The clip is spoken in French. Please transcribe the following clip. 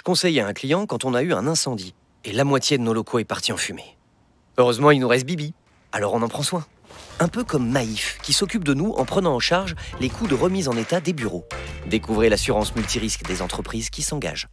Je conseille à un client quand on a eu un incendie et la moitié de nos locaux est partie en fumée. Heureusement, il nous reste Bibi, alors on en prend soin. Un peu comme Maïf, qui s'occupe de nous en prenant en charge les coûts de remise en état des bureaux. Découvrez l'assurance multirisque des entreprises qui s'engagent.